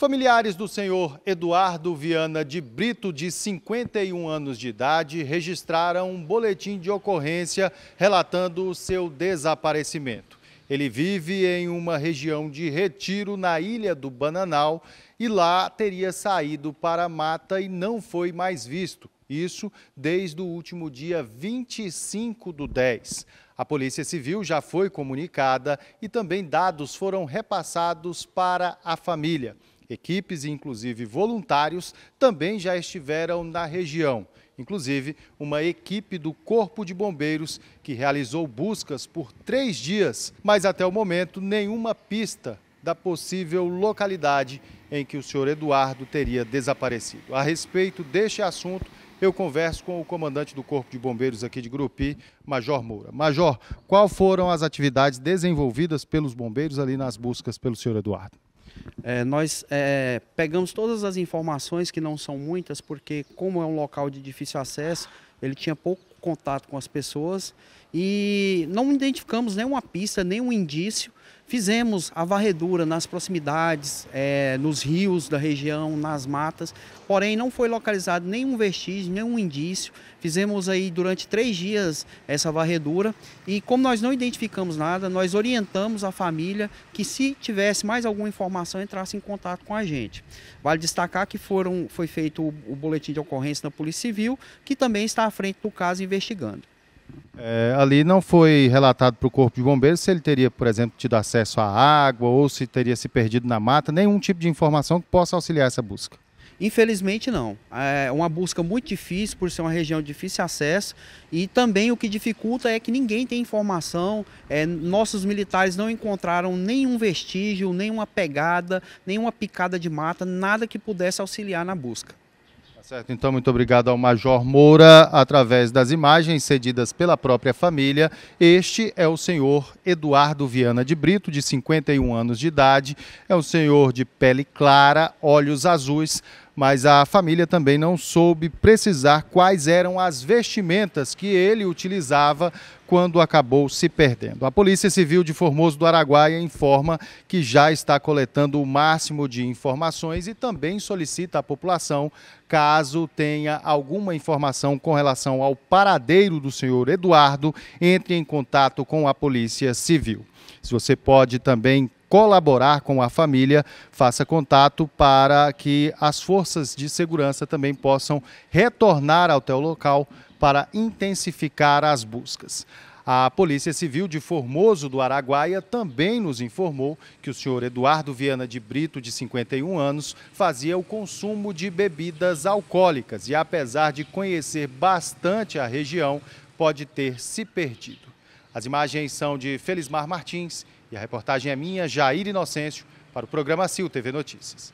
Familiares do senhor Eduardo Viana de Brito, de 51 anos de idade, registraram um boletim de ocorrência relatando o seu desaparecimento. Ele vive em uma região de retiro na ilha do Bananal e lá teria saído para a mata e não foi mais visto. Isso desde o último dia 25 do 10. A Polícia Civil já foi comunicada e também dados foram repassados para a família. Equipes inclusive voluntários também já estiveram na região. Inclusive, uma equipe do Corpo de Bombeiros que realizou buscas por três dias, mas até o momento nenhuma pista da possível localidade em que o senhor Eduardo teria desaparecido. A respeito deste assunto, eu converso com o comandante do Corpo de Bombeiros aqui de Grupi, Major Moura. Major, qual foram as atividades desenvolvidas pelos bombeiros ali nas buscas pelo senhor Eduardo? É, nós é, pegamos todas as informações, que não são muitas, porque como é um local de difícil acesso, ele tinha pouco contato com as pessoas e não identificamos nenhuma pista, nenhum indício. Fizemos a varredura nas proximidades, é, nos rios da região, nas matas, porém não foi localizado nenhum vestígio, nenhum indício. Fizemos aí durante três dias essa varredura e como nós não identificamos nada, nós orientamos a família que se tivesse mais alguma informação entrasse em contato com a gente. Vale destacar que foram, foi feito o, o boletim de ocorrência na Polícia Civil, que também está à frente do caso investigando. É, ali não foi relatado para o Corpo de Bombeiros se ele teria, por exemplo, tido acesso à água ou se teria se perdido na mata, nenhum tipo de informação que possa auxiliar essa busca. Infelizmente não. É uma busca muito difícil por ser uma região de difícil acesso e também o que dificulta é que ninguém tem informação. É, nossos militares não encontraram nenhum vestígio, nenhuma pegada, nenhuma picada de mata, nada que pudesse auxiliar na busca. Certo, então muito obrigado ao Major Moura. Através das imagens cedidas pela própria família, este é o senhor Eduardo Viana de Brito, de 51 anos de idade. É um senhor de pele clara, olhos azuis, mas a família também não soube precisar quais eram as vestimentas que ele utilizava quando acabou se perdendo. A Polícia Civil de Formoso do Araguaia informa que já está coletando o máximo de informações e também solicita à população, caso tenha alguma informação com relação ao paradeiro do senhor Eduardo, entre em contato com a Polícia Civil. Se você pode também colaborar com a família, faça contato para que as forças de segurança também possam retornar ao hotel local para intensificar as buscas. A Polícia Civil de Formoso do Araguaia também nos informou que o senhor Eduardo Viana de Brito, de 51 anos, fazia o consumo de bebidas alcoólicas e, apesar de conhecer bastante a região, pode ter se perdido. As imagens são de Felismar Martins e a reportagem é minha, Jair Inocêncio, para o programa CIL TV Notícias.